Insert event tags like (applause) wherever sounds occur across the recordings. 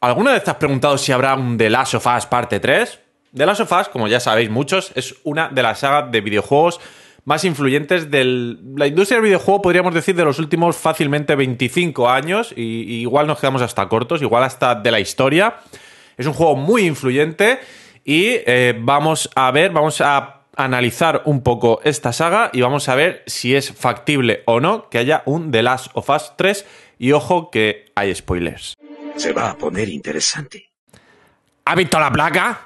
¿Alguna vez te has preguntado si habrá un The Last of Us parte 3? The Last of Us, como ya sabéis muchos, es una de las sagas de videojuegos más influyentes de la industria del videojuego, podríamos decir, de los últimos fácilmente 25 años, igual nos quedamos hasta cortos, igual hasta de la historia. Es un juego muy influyente y eh, vamos a ver, vamos a analizar un poco esta saga y vamos a ver si es factible o no que haya un The Last of Us 3 y ojo que hay spoilers. Se va a poner interesante. ¿Ha visto la placa?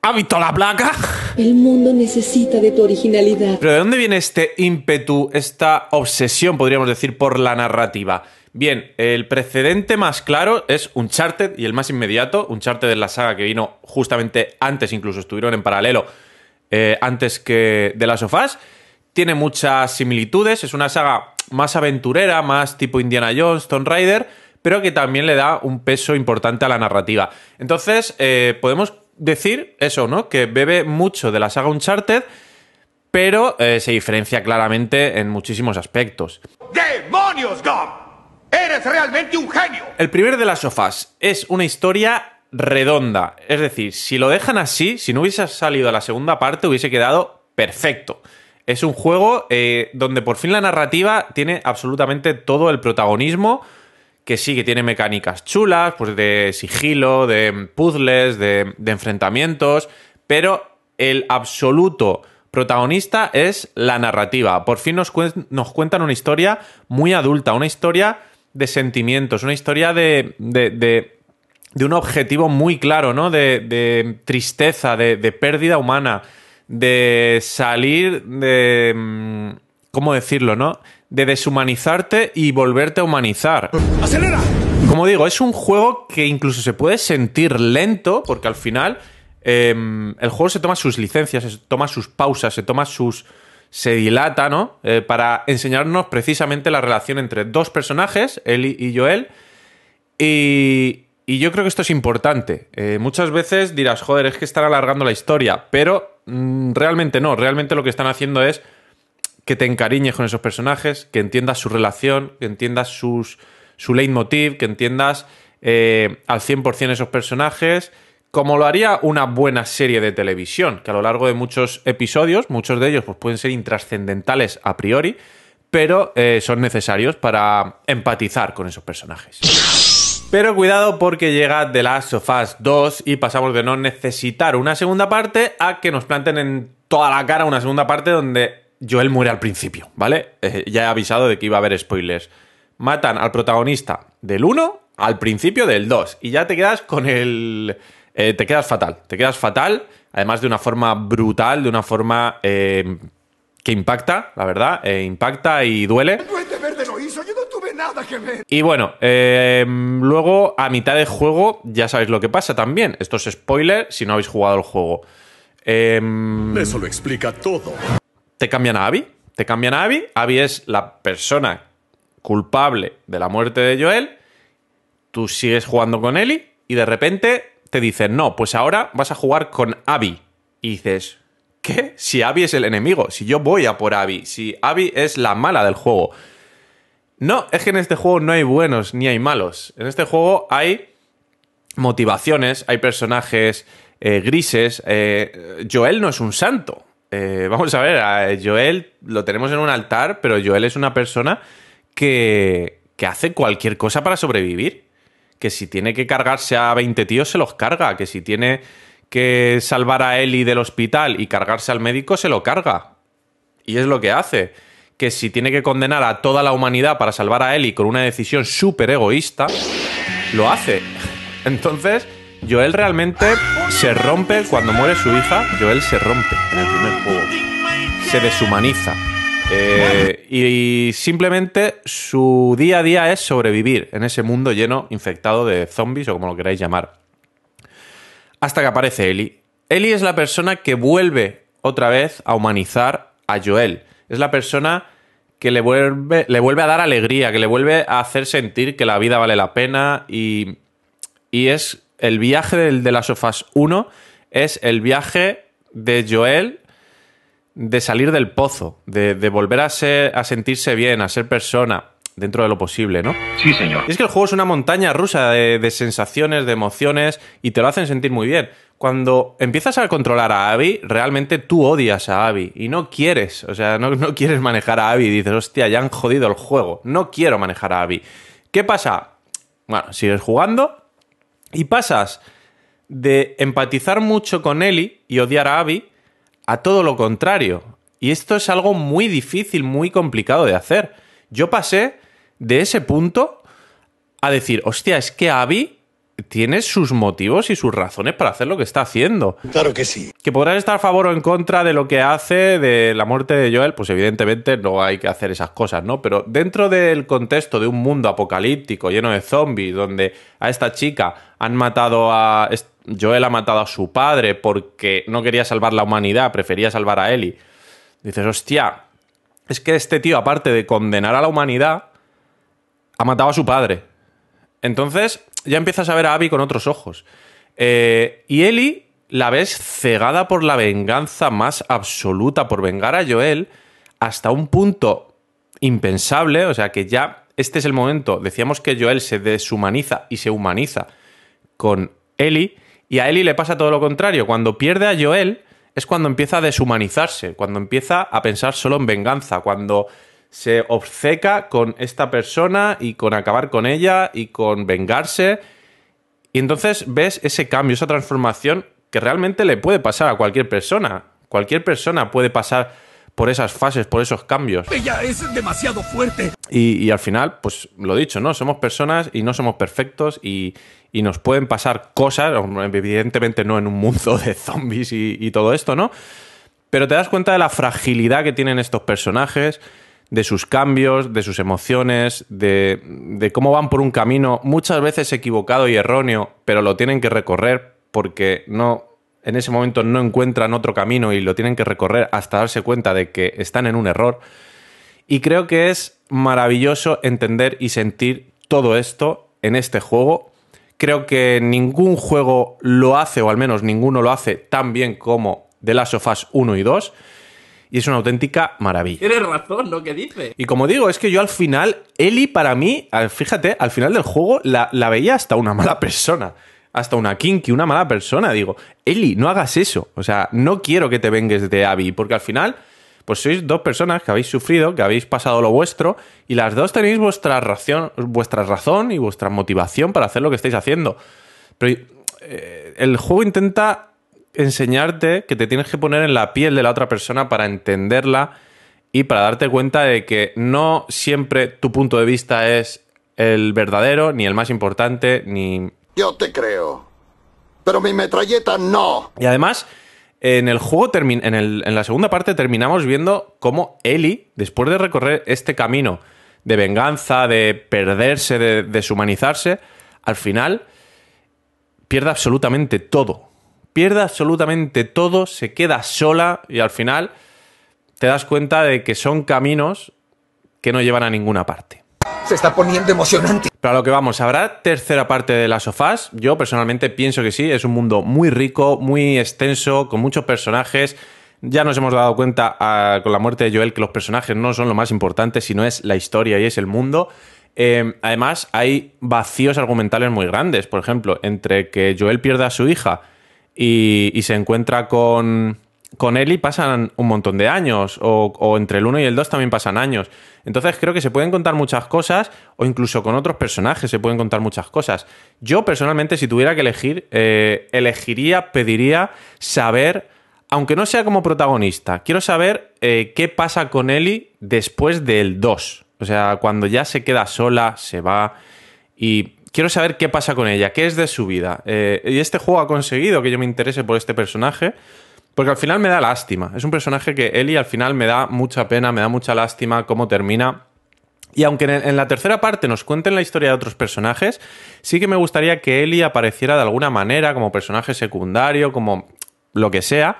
¿Ha visto la placa? El mundo necesita de tu originalidad. Pero ¿de dónde viene este ímpetu, esta obsesión, podríamos decir, por la narrativa? Bien, el precedente más claro es un Uncharted y el más inmediato, un Uncharted de la saga que vino justamente antes, incluso estuvieron en paralelo eh, antes que de las sofás. Tiene muchas similitudes, es una saga más aventurera, más tipo Indiana Jones, Tomb Raider, pero que también le da un peso importante a la narrativa. Entonces, eh, podemos decir eso, ¿no? Que bebe mucho de la saga Uncharted, pero eh, se diferencia claramente en muchísimos aspectos. ¡Demonios, Gump! ¡Eres realmente un genio! El primer de las sofás es una historia redonda. Es decir, si lo dejan así, si no hubiese salido a la segunda parte, hubiese quedado perfecto. Es un juego eh, donde por fin la narrativa tiene absolutamente todo el protagonismo que sí, que tiene mecánicas chulas, pues de sigilo, de puzzles, de, enfrentamientos, pero el absoluto protagonista es la narrativa. Por fin nos, nos cuentan una historia muy adulta, una historia de sentimientos, una historia de, de, de un objetivo muy claro, ¿no? De, tristeza, de, pérdida humana, de salir de... Mm, ¿Cómo decirlo, no? de deshumanizarte y volverte a humanizar. ¡Acelera! Como digo, es un juego que incluso se puede sentir lento, porque al final em, el juego se toma sus licencias, se toma sus pausas, se toma sus. se dilata, ¿no? Eh, para enseñarnos precisamente la relación entre dos personajes, él y Joel. Y, y yo creo que esto es importante. Eh, muchas veces dirás, joder, es que están alargando la historia, pero mm, realmente no, realmente lo que están haciendo es que te encariñes con esos personajes, que entiendas su relación, que entiendas sus, su leitmotiv, que entiendas eh, al 100% esos personajes, como lo haría una buena serie de televisión, que a lo largo de muchos episodios, muchos de ellos pues, pueden ser intrascendentales a priori, pero eh, son necesarios para empatizar con esos personajes. Pero cuidado porque llega The Last of Us 2 y pasamos de no necesitar una segunda parte a que nos planten en toda la cara una segunda parte donde Joel muere al principio, ¿vale? Eh, ya he avisado de que iba a haber spoilers. Matan al protagonista del 1 al principio del 2 y ya te quedas con el... Eh, te quedas fatal, te quedas fatal, además de una forma brutal, de una forma em, que impacta, la verdad, eh, impacta y duele. Y bueno, em, luego a mitad de juego ya sabéis lo que pasa también. Esto es spoiler si no habéis jugado el juego. Em, Eso lo explica todo te cambian a Abby. Te cambian a Abby. Abby es la persona culpable de la muerte de Joel. Tú sigues jugando con Ellie y de repente te dicen, no, pues ahora vas a jugar con Abby. Y dices, ¿qué? Si Abby es el enemigo, si yo voy a por Abby, si Abby es la mala del juego. No, es que en este juego no hay buenos ni hay malos. En este juego hay motivaciones, hay personajes eh, grises. Eh, Joel no es un santo. Eh, vamos a ver, a Joel lo tenemos en un altar, pero Joel es una persona que, que hace cualquier cosa para sobrevivir. Que si tiene que cargarse a 20 tíos, se los carga. Que si tiene que salvar a Eli del hospital y cargarse al médico, se lo carga. Y es lo que hace. Que si tiene que condenar a toda la humanidad para salvar a Eli con una decisión súper egoísta, lo hace. (laughs) Entonces, Joel realmente se rompe cuando muere su hija. Joel se rompe en el primer juego. Se deshumaniza. Eh, y simplemente su día a día es sobrevivir en ese mundo lleno, infectado de zombies o como lo queráis llamar. Hasta que aparece Ellie. Ellie es la persona que vuelve otra vez a humanizar a Joel. Es la persona que le vuelve, le vuelve a dar alegría, que le vuelve a hacer sentir que la vida vale la pena y es el viaje del de las sofás 1 es el viaje de Joel de salir del pozo, de, volver a, ser, a sentirse bien, a ser persona dentro de lo posible, ¿no? Sí, señor. Y es que el juego es una montaña rusa de, sensaciones, de emociones, y te lo hacen sentir muy bien. Cuando empiezas a controlar a Abby, realmente tú odias a Abby y no quieres, o sea, no, quieres manejar a Abby. dices, hostia, ya han jodido el juego, no quiero manejar a Abby. ¿Qué pasa? Bueno, sigues jugando, y pasas de empatizar mucho con Eli y odiar a Abby a todo lo contrario. Y esto es algo muy difícil, muy complicado de hacer. Yo pasé de ese punto a decir, hostia, es que Abby tiene sus motivos y sus razones para hacer lo que está haciendo. Claro que sí. Que podrás estar a favor o en contra de lo que hace, de la muerte de Joel, pues evidentemente no hay que hacer esas cosas, ¿no? Pero dentro del contexto de un mundo apocalíptico lleno de zombies, donde a esta chica han matado a... Joel ha matado a su padre porque no quería salvar la humanidad, prefería salvar a Ellie. Dices, hostia, es que este tío, aparte de condenar a la humanidad, ha matado a su padre. Entonces, ya empiezas a ver a Abby con otros ojos. Eh, y Eli la ves cegada por la venganza más absoluta, por vengar a Joel, hasta un punto impensable, o sea que ya este es el momento, decíamos que Joel se deshumaniza y se humaniza con Eli. y a Eli le pasa todo lo contrario, cuando pierde a Joel es cuando empieza a deshumanizarse, cuando empieza a pensar solo en venganza, cuando se obceca con esta persona y con acabar con ella y con vengarse. Y entonces ves ese cambio, esa transformación que realmente le puede pasar a cualquier persona. Cualquier persona puede pasar por esas fases, por esos cambios. Ella es demasiado fuerte. Y, al final, pues lo dicho, ¿no? Somos personas y no somos perfectos y, nos pueden pasar cosas, evidentemente no en un mundo de zombies y, y todo esto, ¿no? Pero te das cuenta de la fragilidad que tienen estos personajes, de sus cambios, de sus emociones, de, cómo van por un camino muchas veces equivocado y erróneo, pero lo tienen que recorrer porque no, en ese momento no encuentran otro camino y lo tienen que recorrer hasta darse cuenta de que están en un error. Y creo que es maravilloso entender y sentir todo esto en este juego. Creo que ningún juego lo hace, o al menos ninguno lo hace tan bien como The Last of Us 1 y 2 y es una auténtica maravilla. Tienes razón lo que dice. Y como digo, es que yo al final, Eli para mí, fíjate, al final del juego la, veía hasta una mala persona hasta una kinky, una mala persona. Digo, Eli, no hagas eso. O sea, no quiero que te vengues de Abby, porque al final, pues sois dos personas que habéis sufrido, que habéis pasado lo vuestro, y las dos tenéis vuestra, razón, vuestra razón y vuestra motivación para hacer lo que estáis haciendo. Pero eh, el juego intenta enseñarte que te tienes que poner en la piel de la otra persona para entenderla y para darte cuenta de que no siempre tu punto de vista es el verdadero, ni el más importante, ni... Yo te creo, pero mi metralleta no. Y además, en el juego, en, la segunda parte, terminamos viendo cómo Eli después de recorrer este camino de venganza, de perderse, de deshumanizarse, al final pierde absolutamente todo pierde absolutamente todo, se queda sola y al final te das cuenta de que son caminos que no llevan a ninguna parte. Se está poniendo emocionante. Pero a lo que vamos, ¿habrá tercera parte de las sofás? Yo personalmente pienso que sí, es un mundo muy rico, muy extenso, con muchos personajes. Ya nos hemos dado cuenta ah, con la muerte de Joel que los personajes no son lo más importante, sino es la historia y es el mundo. Em, además, hay vacíos argumentales muy grandes. Por ejemplo, entre que Joel pierda a su hija y, se encuentra con, con pasan un montón de años, o, entre el 1 y el 2 también pasan años. Entonces creo que se pueden contar muchas cosas, o incluso con otros personajes se pueden contar muchas cosas. Yo personalmente, si tuviera que elegir, eh, elegiría, pediría saber, aunque no sea como protagonista, quiero saber eh, qué pasa con Ellie después del 2. O sea, cuando ya se queda sola, se va y Quiero saber qué pasa con ella, qué es de su vida. Eh, y este juego ha conseguido que yo me interese por este personaje, porque al final me da lástima. Es un personaje que Eli al final me da mucha pena, me da mucha lástima cómo termina. Y aunque en la tercera parte nos cuenten la historia de otros personajes, sí que me gustaría que Eli apareciera de alguna manera como personaje secundario, como lo que sea,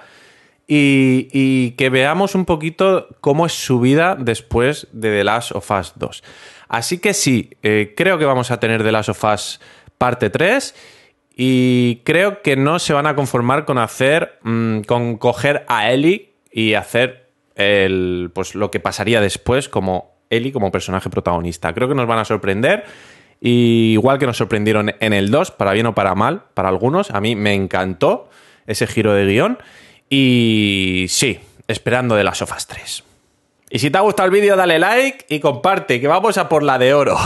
y, que veamos un poquito cómo es su vida después de The Last of Us 2. Así que sí, eh, creo que vamos a tener The Last of Us parte 3 y creo que no se van a conformar con hacer, mm, con coger a Ellie y hacer el, pues, lo que pasaría después como Ellie como personaje protagonista. Creo que nos van a sorprender. igual que nos sorprendieron en el 2, para bien o para mal, para algunos, a mí me encantó ese giro de guión. Y sí, esperando de las sofas 3. Y si te ha gustado el vídeo, dale like y comparte, que vamos a por la de oro.